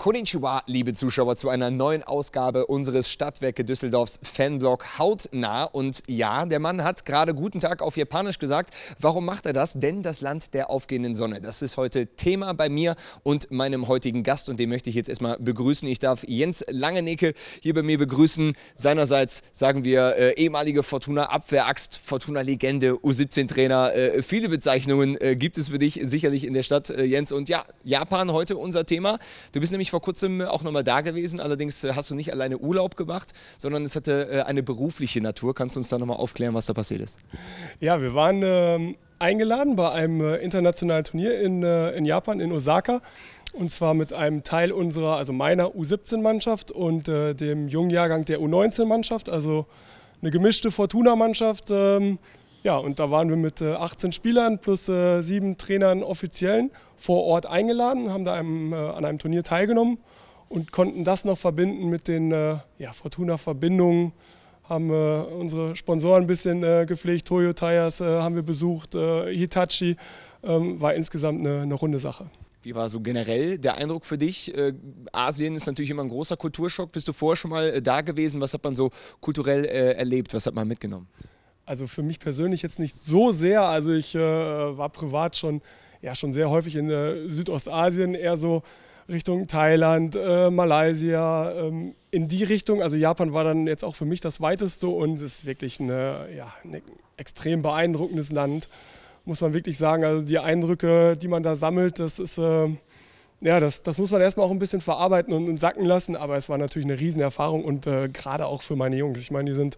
Konnichiwa, liebe Zuschauer, zu einer neuen Ausgabe unseres Stadtwerke Düsseldorfs Fanblog Hautnah. Und ja, der Mann hat gerade guten Tag auf Japanisch gesagt. Warum macht er das? Denn das Land der aufgehenden Sonne. Das ist heute Thema bei mir und meinem heutigen Gast. Und den möchte ich jetzt erstmal begrüßen. Ich darf Jens Langenecke hier bei mir begrüßen. Seinerseits sagen wir äh, ehemalige Fortuna-Abwehraxt, Fortuna-Legende, U17-Trainer. Äh, viele Bezeichnungen äh, gibt es für dich sicherlich in der Stadt, äh, Jens. Und ja, Japan heute unser Thema. Du bist nämlich vor vor kurzem äh, auch nochmal da gewesen. Allerdings äh, hast du nicht alleine Urlaub gemacht, sondern es hatte äh, eine berufliche Natur. Kannst du uns da nochmal aufklären, was da passiert ist? Ja, wir waren ähm, eingeladen bei einem internationalen Turnier in, in Japan, in Osaka. Und zwar mit einem Teil unserer, also meiner U17-Mannschaft und äh, dem jungen Jahrgang der U19-Mannschaft. Also eine gemischte Fortuna-Mannschaft. Ähm, ja, und da waren wir mit 18 äh, Spielern plus äh, sieben Trainern offiziellen vor Ort eingeladen, haben da einem, äh, an einem Turnier teilgenommen und konnten das noch verbinden mit den ja, Fortuna-Verbindungen, haben äh, unsere Sponsoren ein bisschen äh, gepflegt, Toyo Tires äh, haben wir besucht, Hitachi, ähm, war insgesamt eine, eine, runde Sache. Wie war so generell der Eindruck für dich? Asien ist natürlich immer ein großer Kulturschock. Bist du vorher schon mal da gewesen? Was hat man so kulturell erlebt? Was hat man mitgenommen? Also für mich persönlich jetzt nicht so sehr. Also ich äh, war privat schon, ja, schon sehr häufig in äh, Südostasien, eher so Richtung Thailand, äh, Malaysia, ähm, in die Richtung. Also Japan war dann jetzt auch für mich das weiteste und es ist wirklich ein ja, eine extrem beeindruckendes Land, muss man wirklich sagen. Also die Eindrücke, die man da sammelt, das ist äh, ja, das, das muss man erstmal auch ein bisschen verarbeiten und, und, sacken lassen, aber es war natürlich eine Riesenerfahrung und äh, gerade auch für meine Jungs. Ich meine, die sind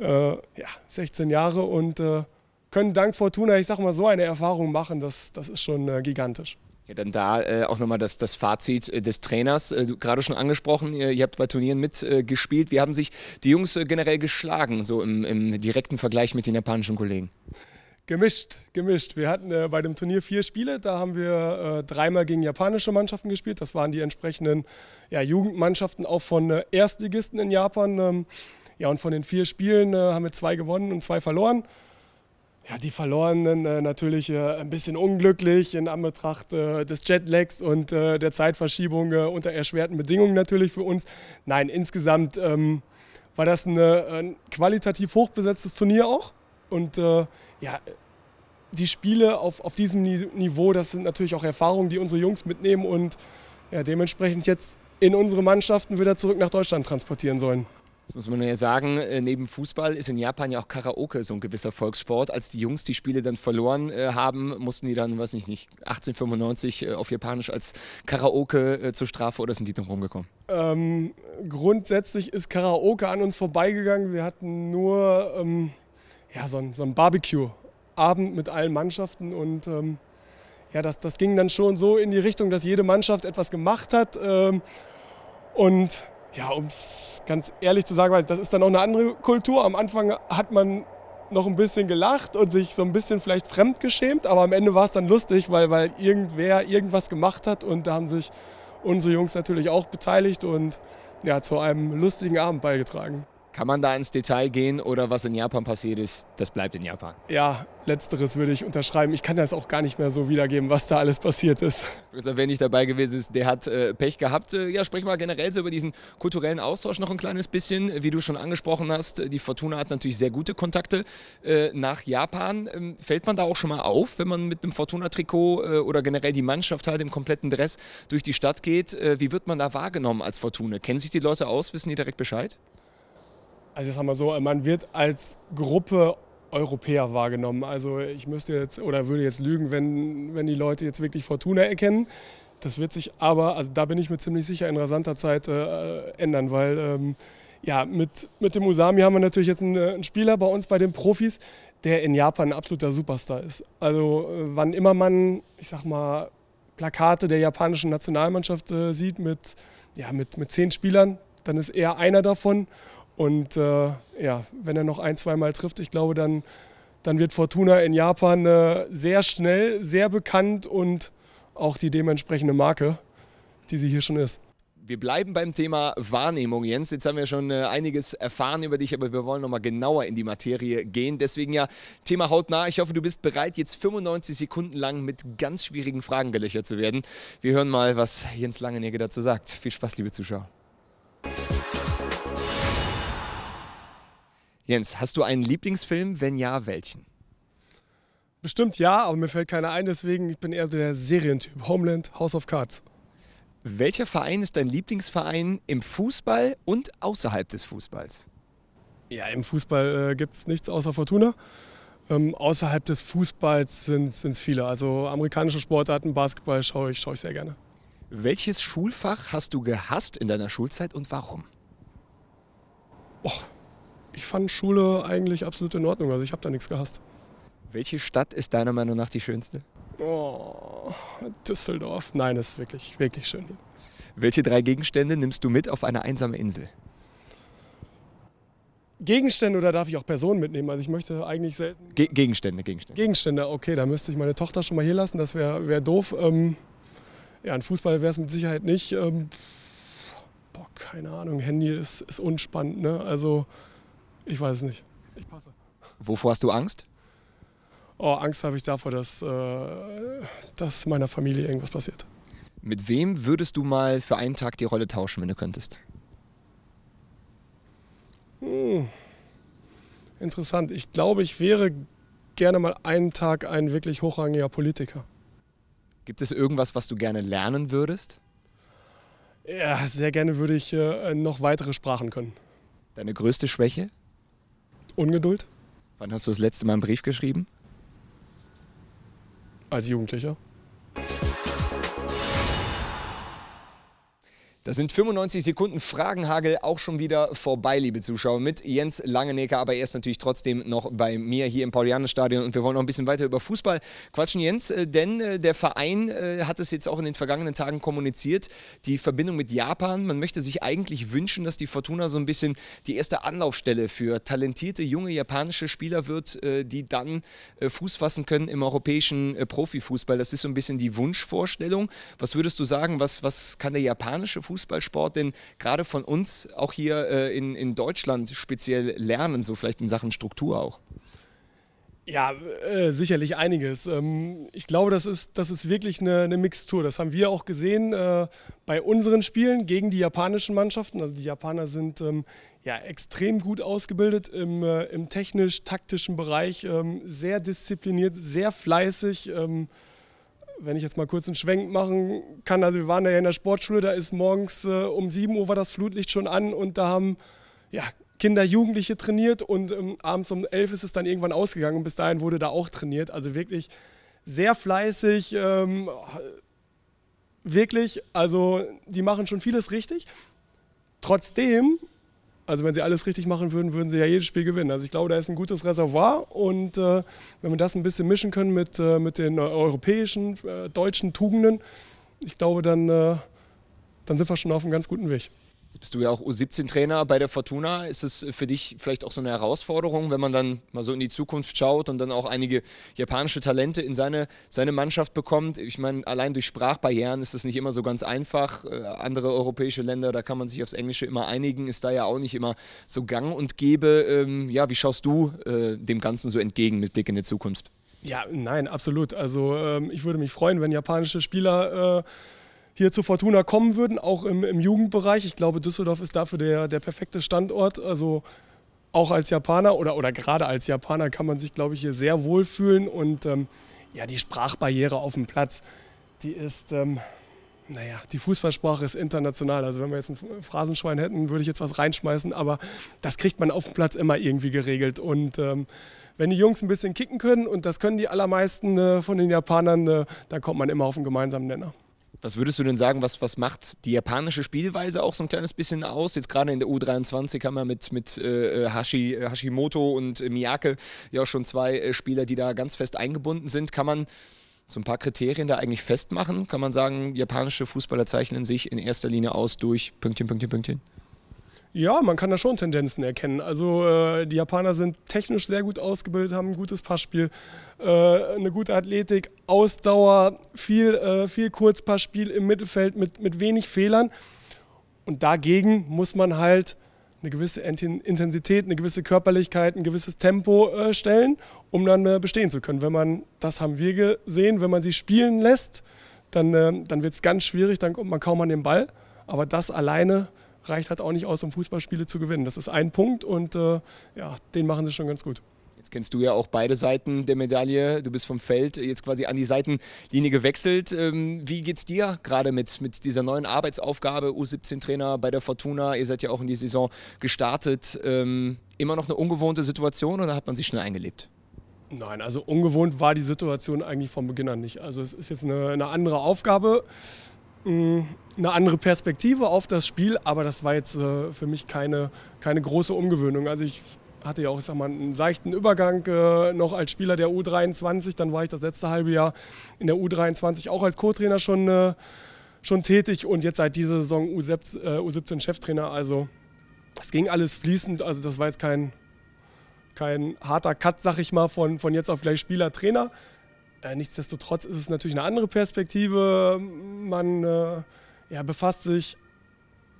äh, ja, 16 Jahre und äh, können dank Fortuna, ich sag mal, so eine Erfahrung machen, das, das ist schon äh, gigantisch. Ja, dann da äh, auch nochmal das, das Fazit äh, des Trainers. Äh, gerade schon angesprochen, ihr, ihr, habt bei Turnieren mitgespielt. Wie haben sich die Jungs generell geschlagen, so im, im, direkten Vergleich mit den japanischen Kollegen? Gemischt, gemischt. Wir hatten bei dem Turnier vier Spiele. Da haben wir dreimal gegen japanische Mannschaften gespielt. Das waren die entsprechenden ja, Jugendmannschaften auch von Erstligisten in Japan. Ähm, ja, und von den vier Spielen äh, haben wir zwei gewonnen und zwei verloren. Ja, die verlorenen äh, natürlich äh, ein bisschen unglücklich in Anbetracht äh, des Jetlags und äh, der Zeitverschiebung äh, unter erschwerten Bedingungen natürlich für uns. Nein, insgesamt ähm, war das eine, äh, ein qualitativ hochbesetztes Turnier auch. Und ja, die Spiele auf, auf diesem Niveau, das sind natürlich auch Erfahrungen, die unsere Jungs mitnehmen und ja, dementsprechend jetzt in unsere Mannschaften wieder zurück nach Deutschland transportieren sollen. Das muss man ja sagen, äh, neben Fußball ist in Japan ja auch Karaoke so ein gewisser Volkssport. Als die Jungs die Spiele dann verloren äh, haben, mussten die dann, weiß ich nicht, 1895 äh, auf Japanisch als Karaoke zur Strafe oder sind die dann rumgekommen? Ähm, grundsätzlich ist Karaoke an uns vorbeigegangen. Wir hatten nur ähm, ja, so ein, so ein Barbecue-Abend mit allen Mannschaften und ähm, ja, das, das ging dann schon so in die Richtung, dass jede Mannschaft etwas gemacht hat. Ähm, und ja, um es ganz ehrlich zu sagen, weil das ist dann auch eine andere Kultur. Am Anfang hat man noch ein bisschen gelacht und sich so ein bisschen vielleicht fremd geschämt, aber am Ende war es dann lustig, weil, weil irgendwer irgendwas gemacht hat und da haben sich unsere Jungs natürlich auch beteiligt und ja, zu einem lustigen Abend beigetragen. Kann man da ins Detail gehen oder was in Japan passiert ist, das bleibt in Japan? Ja, letzteres würde ich unterschreiben. Ich kann das auch gar nicht mehr so wiedergeben, was da alles passiert ist. Also wer nicht dabei gewesen ist, der hat äh, Pech gehabt. Äh, ja, sprich mal generell so über diesen kulturellen Austausch noch ein kleines bisschen. Wie du schon angesprochen hast, äh, die Fortuna hat natürlich sehr gute Kontakte äh, nach Japan. Ähm, fällt man da auch schon mal auf, wenn man mit einem Fortuna-Trikot äh, oder generell die Mannschaft halt im kompletten Dress durch die Stadt geht? Äh, wie wird man da wahrgenommen als Fortuna? Kennen sich die Leute aus? Wissen die direkt Bescheid? also sagen wir so, man wird als Gruppe Europäer wahrgenommen. Also ich müsste jetzt oder würde jetzt lügen, wenn, wenn die Leute jetzt wirklich Fortuna erkennen. Das wird sich aber, also da bin ich mir ziemlich sicher, in rasanter Zeit äh, ändern, weil ähm, ja, mit, mit dem Usami haben wir natürlich jetzt einen, äh, einen, Spieler bei uns, bei den Profis, der in Japan ein absoluter Superstar ist. Also äh, wann immer man, ich sag mal, Plakate der japanischen Nationalmannschaft äh, sieht mit, ja, mit, mit zehn Spielern, dann ist er einer davon und äh, ja, wenn er noch ein, zweimal trifft, ich glaube, dann, dann wird Fortuna in Japan äh, sehr schnell, sehr bekannt und auch die dementsprechende Marke, die sie hier schon ist. Wir bleiben beim Thema Wahrnehmung, Jens. Jetzt haben wir schon äh, einiges erfahren über dich, aber wir wollen nochmal genauer in die Materie gehen. Deswegen ja, Thema hautnah. Ich hoffe, du bist bereit, jetzt 95 Sekunden lang mit ganz schwierigen Fragen gelöchert zu werden. Wir hören mal, was Jens Langenegger dazu sagt. Viel Spaß, liebe Zuschauer. Jens, hast du einen Lieblingsfilm? Wenn ja, welchen? Bestimmt ja, aber mir fällt keiner ein, deswegen ich bin eher so der Serientyp. Homeland, House of Cards. Welcher Verein ist dein Lieblingsverein im Fußball und außerhalb des Fußballs? Ja, im Fußball äh, gibt es nichts außer Fortuna. Ähm, außerhalb des Fußballs sind es viele. Also amerikanische Sportarten, Basketball schaue ich, schau ich sehr gerne. Welches Schulfach hast du gehasst in deiner Schulzeit und warum? Och, ich fand Schule eigentlich absolut in Ordnung. Also ich habe da nichts gehasst. Welche Stadt ist deiner Meinung nach die schönste? Oh, Düsseldorf. Nein, es ist wirklich, wirklich schön hier. Welche drei Gegenstände nimmst du mit auf eine einsame Insel? Gegenstände oder darf ich auch Personen mitnehmen? Also ich möchte eigentlich selten. Ge Gegenstände, Gegenstände. Gegenstände, okay, da müsste ich meine Tochter schon mal hier lassen, das wäre wär doof. Ähm, ja, ein Fußball wäre es mit Sicherheit nicht. Ähm, boah, keine Ahnung, Handy ist, ist unspannend, ne? Also ich weiß es nicht. Ich passe. Wovor hast du Angst? Oh, Angst habe ich davor, dass, äh, dass meiner Familie irgendwas passiert. Mit wem würdest du mal für einen Tag die Rolle tauschen, wenn du könntest? Hm. Interessant. Ich glaube, ich wäre gerne mal einen Tag ein wirklich hochrangiger Politiker. Gibt es irgendwas, was du gerne lernen würdest? Ja, sehr gerne würde ich äh, noch weitere Sprachen können. Deine größte Schwäche? Ungeduld. Wann hast du das letzte Mal einen Brief geschrieben? Als Jugendlicher. Das sind 95 Sekunden Fragenhagel auch schon wieder vorbei, liebe Zuschauer, mit Jens Langenecker. Aber er ist natürlich trotzdem noch bei mir hier im Paulianenstadion und wir wollen noch ein bisschen weiter über Fußball quatschen, Jens, äh, denn äh, der Verein äh, hat es jetzt auch in den vergangenen Tagen kommuniziert, die Verbindung mit Japan. Man möchte sich eigentlich wünschen, dass die Fortuna so ein bisschen die erste Anlaufstelle für talentierte junge japanische Spieler wird, die dann Fuß fassen können im europäischen Profifußball. Das ist so ein bisschen die Wunschvorstellung. Was würdest du sagen, was, was kann der japanische Fußball Fußballsport denn gerade von uns auch hier äh, in, in Deutschland speziell lernen, so vielleicht in Sachen Struktur auch? Ja, äh, sicherlich einiges. Ähm, ich glaube, das ist, das ist wirklich eine, eine Mixtur. Das haben wir auch gesehen äh, bei unseren Spielen gegen die japanischen Mannschaften. Also die Japaner sind ähm, ja, extrem gut ausgebildet im, äh, im technisch-taktischen Bereich, ähm, sehr diszipliniert, sehr fleißig. Ähm, wenn ich jetzt mal kurz einen Schwenk machen kann, also wir waren ja in der Sportschule, da ist morgens äh, um 7 Uhr war das Flutlicht schon an und da haben ja, Kinder, Jugendliche trainiert und ähm, abends um 11 ist es dann irgendwann ausgegangen und bis dahin wurde da auch trainiert. Also wirklich sehr fleißig, ähm, wirklich, also die machen schon vieles richtig. Trotzdem also wenn sie alles richtig machen würden, würden sie ja jedes Spiel gewinnen. Also ich glaube, da ist ein gutes Reservoir und äh, wenn wir das ein bisschen mischen können mit, äh, mit den äh, europäischen, äh, deutschen Tugenden, ich glaube, dann, äh, dann sind wir schon auf einem ganz guten Weg. Jetzt bist du ja auch U17-Trainer bei der Fortuna. Ist es für dich vielleicht auch so eine Herausforderung, wenn man dann mal so in die Zukunft schaut und dann auch einige japanische Talente in seine, seine Mannschaft bekommt? Ich meine, allein durch Sprachbarrieren ist das nicht immer so ganz einfach. Äh, andere europäische Länder, da kann man sich aufs Englische immer einigen, ist da ja auch nicht immer so gang und gäbe. Ähm, ja, wie schaust du äh, dem Ganzen so entgegen mit Blick in die Zukunft? Ja, nein, absolut. Also ähm, ich würde mich freuen, wenn japanische Spieler... Äh hier zu Fortuna kommen würden, auch im, im Jugendbereich. Ich glaube, Düsseldorf ist dafür der, der perfekte Standort. Also auch als Japaner oder, oder gerade als Japaner kann man sich, glaube ich, hier sehr wohlfühlen. Und ähm, ja, die Sprachbarriere auf dem Platz, die ist, ähm, naja, die Fußballsprache ist international. Also wenn wir jetzt ein Phrasenschwein hätten, würde ich jetzt was reinschmeißen, aber das kriegt man auf dem Platz immer irgendwie geregelt. Und ähm, wenn die Jungs ein bisschen kicken können, und das können die allermeisten äh, von den Japanern, äh, dann kommt man immer auf einen gemeinsamen Nenner. Was würdest du denn sagen, was, was macht die japanische Spielweise auch so ein kleines bisschen aus? Jetzt gerade in der U23 haben wir mit, mit äh, Hashi, äh, Hashimoto und äh, Miyake ja auch schon zwei äh, Spieler, die da ganz fest eingebunden sind. Kann man so ein paar Kriterien da eigentlich festmachen? Kann man sagen, japanische Fußballer zeichnen sich in erster Linie aus durch Pünktchen, Pünktchen, Pünktchen? Ja, man kann da schon Tendenzen erkennen. Also äh, die Japaner sind technisch sehr gut ausgebildet, haben ein gutes Passspiel, äh, eine gute Athletik, Ausdauer, viel, äh, viel Kurzpassspiel im Mittelfeld mit, mit wenig Fehlern. Und dagegen muss man halt eine gewisse Intensität, eine gewisse Körperlichkeit, ein gewisses Tempo äh, stellen, um dann äh, bestehen zu können. Wenn man, das haben wir gesehen, wenn man sie spielen lässt, dann, äh, dann wird es ganz schwierig, dann kommt man kaum an den Ball. Aber das alleine reicht halt auch nicht aus, um Fußballspiele zu gewinnen. Das ist ein Punkt und äh, ja, den machen sie schon ganz gut. Jetzt kennst du ja auch beide Seiten der Medaille. Du bist vom Feld jetzt quasi an die Seitenlinie gewechselt. Ähm, wie geht es dir gerade mit, mit dieser neuen Arbeitsaufgabe? U17-Trainer bei der Fortuna. Ihr seid ja auch in die Saison gestartet. Ähm, immer noch eine ungewohnte Situation oder hat man sich schnell eingelebt? Nein, also ungewohnt war die Situation eigentlich von Beginn an nicht. Also es ist jetzt eine, eine andere Aufgabe eine andere Perspektive auf das Spiel, aber das war jetzt äh, für mich keine, keine große Umgewöhnung. Also ich hatte ja auch ich sag mal, einen seichten Übergang äh, noch als Spieler der U23, dann war ich das letzte halbe Jahr in der U23 auch als Co-Trainer schon, äh, schon tätig und jetzt seit dieser Saison U17, äh, U17 Cheftrainer. Also es ging alles fließend, also das war jetzt kein, kein harter Cut, sag ich mal, von, von jetzt auf gleich Spieler-Trainer. Äh, nichtsdestotrotz ist es natürlich eine andere Perspektive. Man äh, ja, befasst sich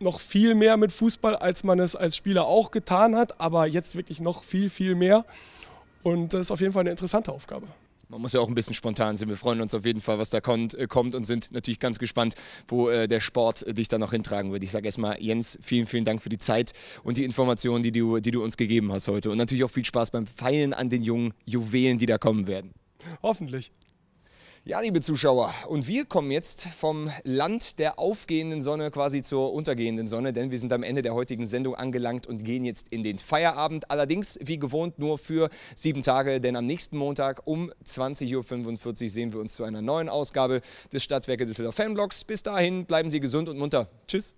noch viel mehr mit Fußball, als man es als Spieler auch getan hat, aber jetzt wirklich noch viel, viel mehr. Und das ist auf jeden Fall eine interessante Aufgabe. Man muss ja auch ein bisschen spontan sein. Wir freuen uns auf jeden Fall, was da kommt, äh, kommt und sind natürlich ganz gespannt, wo äh, der Sport dich dann noch hintragen wird. Ich sage erstmal, Jens, vielen, vielen Dank für die Zeit und die Informationen, die du, die du uns gegeben hast heute. Und natürlich auch viel Spaß beim Feilen an den jungen Juwelen, die da kommen werden. Hoffentlich. Ja, liebe Zuschauer, und wir kommen jetzt vom Land der aufgehenden Sonne quasi zur untergehenden Sonne, denn wir sind am Ende der heutigen Sendung angelangt und gehen jetzt in den Feierabend. Allerdings, wie gewohnt, nur für sieben Tage, denn am nächsten Montag um 20.45 Uhr sehen wir uns zu einer neuen Ausgabe des Stadtwerke Düsseldorf Fanblogs. Bis dahin, bleiben Sie gesund und munter. Tschüss.